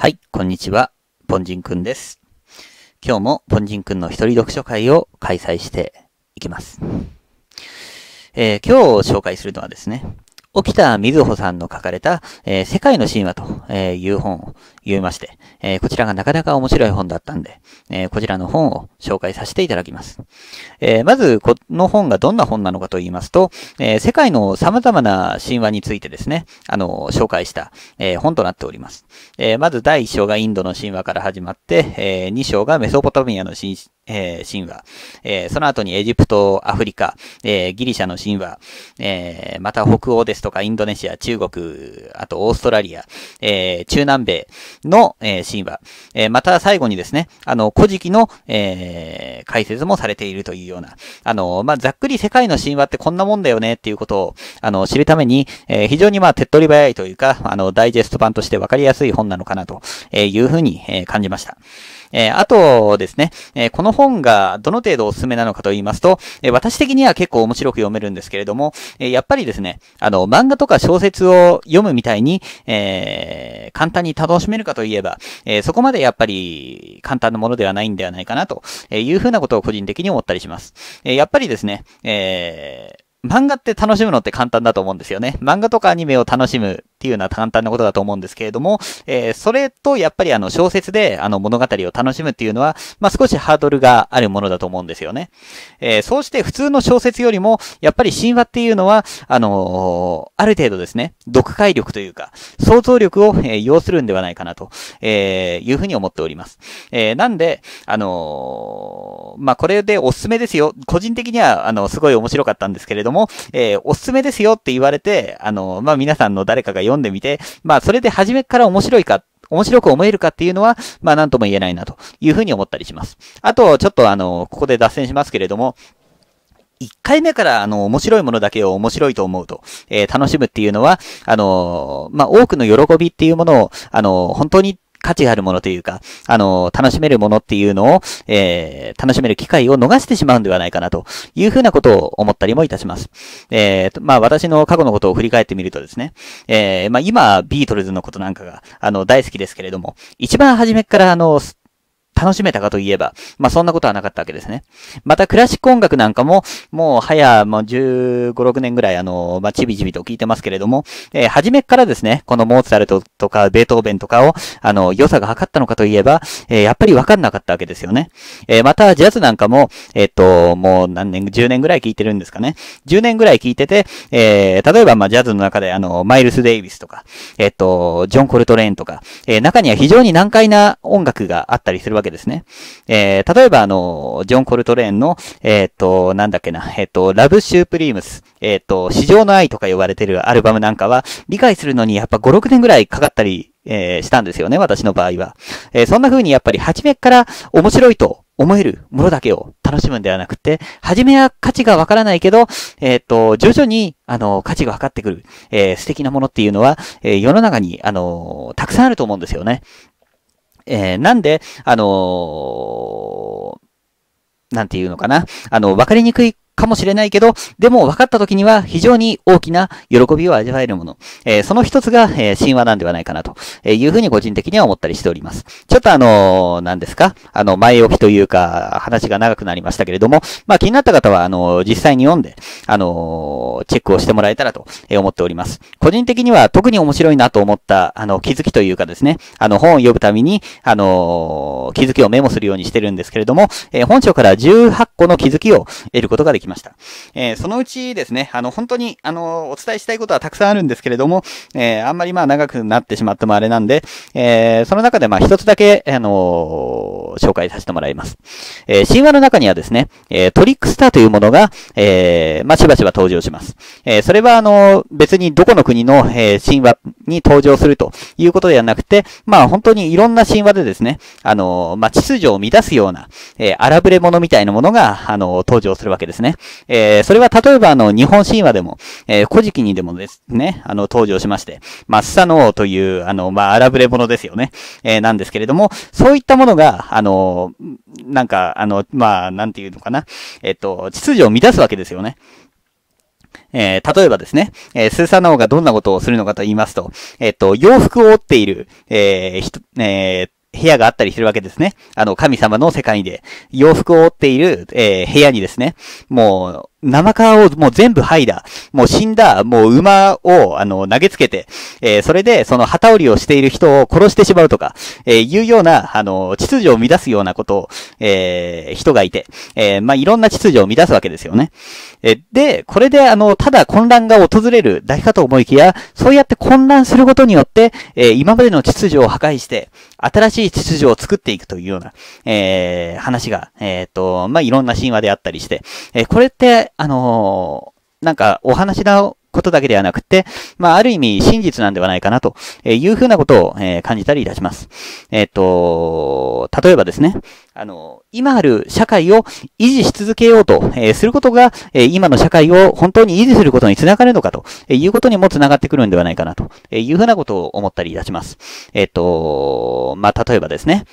はい、こんにちは。ポンジンくんです。今日もポンジンくんの一人読書会を開催していきます。えー、今日紹介するのはですね、沖田瑞穂さんの書かれた、えー、世界の神話という本を言いまして、えー、こちらがなかなか面白い本だったんで、えー、こちらの本を紹介させていただきます。えまず、この本がどんな本なのかと言いますと、え世界の様々な神話についてですね、あの、紹介した、え本となっております。えまず第1章がインドの神話から始まって、え2章がメソポタミアの神話、えー、神話、えー、その後にエジプト、アフリカ、えー、ギリシャの神話、えまた北欧ですとかインドネシア、中国、あとオーストラリア、え中南米の、え神話、えまた最後にですね、あの、古事記の、え解説もされているというような、あの、まあ、ざっくり世界の神話ってこんなもんだよねっていうことを、あの、知るために、え非常にまあ、手っ取り早いというか、あの、ダイジェスト版としてわかりやすい本なのかなというふうに、え感じました。えー、あとですね、えー、この本がどの程度おすすめなのかと言いますと、えー、私的には結構面白く読めるんですけれども、えやっぱりですね、あの、漫画とか小説を読むみたいに、え簡単に楽しめるかといえば、えそこまでやっぱり簡単なものではないんではないかなというふうなことを個人的に思ったりします。えやっぱりですね、え漫画って楽しむのって簡単だと思うんですよね。漫画とかアニメを楽しむっていうのは簡単なことだと思うんですけれども、えー、それとやっぱりあの小説であの物語を楽しむっていうのは、まあ、少しハードルがあるものだと思うんですよね。えー、そうして普通の小説よりも、やっぱり神話っていうのは、あのー、ある程度ですね、読解力というか、想像力を、え要するんではないかなと、えいうふうに思っております。えなんで、あのまあ、これでおすすめですよ。個人的には、あの、すごい面白かったんですけれども、えおすすめですよって言われて、あのまあ、皆さんの誰かが読んでみて、まあそれで初めから面白いか、面白く思えるかっていうのは、まあなんとも言えないなというふうに思ったりします。あと、ちょっとあの、ここで脱線しますけれども、一回目からあの面白いものだけを面白いと思うと、えー、楽しむっていうのは、あのまあ、多くの喜びっていうものを、あの本当に価値があるものというか、あの、楽しめるものっていうのを、えー、楽しめる機会を逃してしまうんではないかなというふうなことを思ったりもいたします。えー、まあ私の過去のことを振り返ってみるとですね、えー、まあ今、ビートルズのことなんかが、あの、大好きですけれども、一番初めからあの、楽しめたかといえば、まあそんなことはなかったわけですね。またクラシック音楽なんかも、もう早もう15、6年ぐらいあの、まあちびちびと聞いてますけれども、えー、初めからですね、このモーツァルトとかベートーベンとかを、あの、良さが測ったのかといえば、えー、やっぱりわかんなかったわけですよね。えー、またジャズなんかも、えっと、もう何年、10年ぐらい聞いてるんですかね。10年ぐらい聞いてて、え例えばまあジャズの中であの、マイルス・デイビスとか、えっと、ジョン・コルトレーンとか、え中には非常に難解な音楽があったりするわけですけですね。えー、例えばあの、ジョン・コルトレーンの、えっ、ー、と、なんだっけな、えっ、ー、と、ラブ・シュープリームス、えっ、と、市場の愛とか呼ばれてるアルバムなんかは、理解するのにやっぱ5、6年ぐらいかかったり、えしたんですよね、私の場合は。えそんな風にやっぱり初めから面白いと思えるものだけを楽しむんではなくて、初めは価値がわからないけど、えっ、ー、と、徐々に、あの、価値が分かってくる、えー、素敵なものっていうのは、えー、世の中に、あの、たくさんあると思うんですよね。えー、なんで、あのー、なんていうのかな、あの、わかりにくいかもしれないけど、でも分かった時には非常に大きな喜びを味わえるもの。えー、その一つが、えー、神話なんではないかなというふうに個人的には思ったりしております。ちょっとあのー、何ですかあの、前置きというか、話が長くなりましたけれども、まあ気になった方は、あのー、実際に読んで、あのー、チェックをしてもらえたらと思っております。個人的には特に面白いなと思った、あの、気づきというかですね、あの、本を読むために、あの気づきをメモするようにしてるんですけれども、え本書から18個の気づきを得ることができます。きました。えー、そのうちですね、あの、本当に、あの、お伝えしたいことはたくさんあるんですけれども、えー、あんまりまあ長くなってしまってもあれなんで、えー、その中でまあ一つだけ、あの紹介させてもらいます。え神話の中にはですね、えトリックスターというものが、えまあしばしば登場します。えそれはあの、別にどこの国の、え神話に登場するということではなくて、まあ本当にいろんな神話でですね、あの、まあ秩序を乱すような、え荒ぶれ者みたいなものが、あの、登場するわけですね。えー、それは例えばあの、日本神話でも、えー、古事記にでもですね、あの、登場しまして、マッサノーという、あの、まあ、荒ぶれ者ですよね、えー、なんですけれども、そういったものが、あの、なんか、あの、まあ、なんていうのかな、えっと、秩序を乱すわけですよね。えー、例えばですね、えー、スーサノーがどんなことをするのかと言いますと、えっ、と、洋服を折っている、えー、えー、部屋があったりするわけですね。あの、神様の世界で、洋服を織っている、えー、部屋にですね、もう、生皮をもう全部剥いだ。もう死んだ、もう馬を、あの、投げつけて、えー、それで、その旗織りをしている人を殺してしまうとか、えー、いうような、あの、秩序を乱すようなことを、えー、人がいて、えまあ、いろんな秩序を乱すわけですよね。えで、これで、あの、ただ混乱が訪れるだけかと思いきや、そうやって混乱することによって、え今までの秩序を破壊して、新しい秩序を作っていくというような、え話が、えっ、と、まあ、いろんな神話であったりして、えこれって、で、あのー、なんかお話だことだけではなくて、まあ、ある意味真実なんではないかなというふうなことを、えー、感じたりいたします。えっ、と、例えばですね、あの、今ある社会を維持し続けようと、えー、することが、え今の社会を本当に維持することにつながるのかと、えいうことにもつながってくるんではないかなと、えいうふうなことを思ったりいたします。えっ、と、まあ、例えばですね、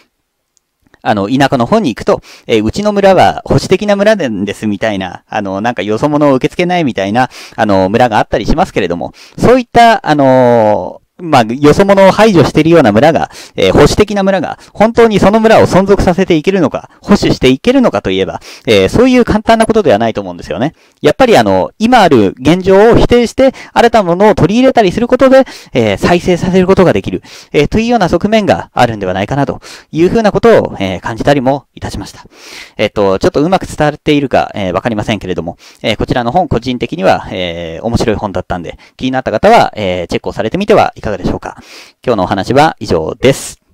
あの、田舎の方に行くと、えー、うちの村は保守的な村なんですみたいな、あの、なんかよそ者を受け付けないみたいな、あの、村があったりしますけれども、そういった、あのまあ、よそ者を排除しているような村が、えー、保守的な村が、本当にその村を存続させていけるのか、保守していけるのかといえば、えー、そういう簡単なことではないと思うんですよね。やっぱりあの、今ある現状を否定して、新たなものを取り入れたりすることで、えー、再生させることができる、えというような側面があるんではないかな、というふうなことを、え感じたりもいたしました。えっと、ちょっとうまく伝わっているか、えわかりませんけれども、えこちらの本、個人的には、え面白い本だったんで、気になった方は、えチェックをされてみてはいかがでしょうか。かがでしょうか今日のお話は以上です。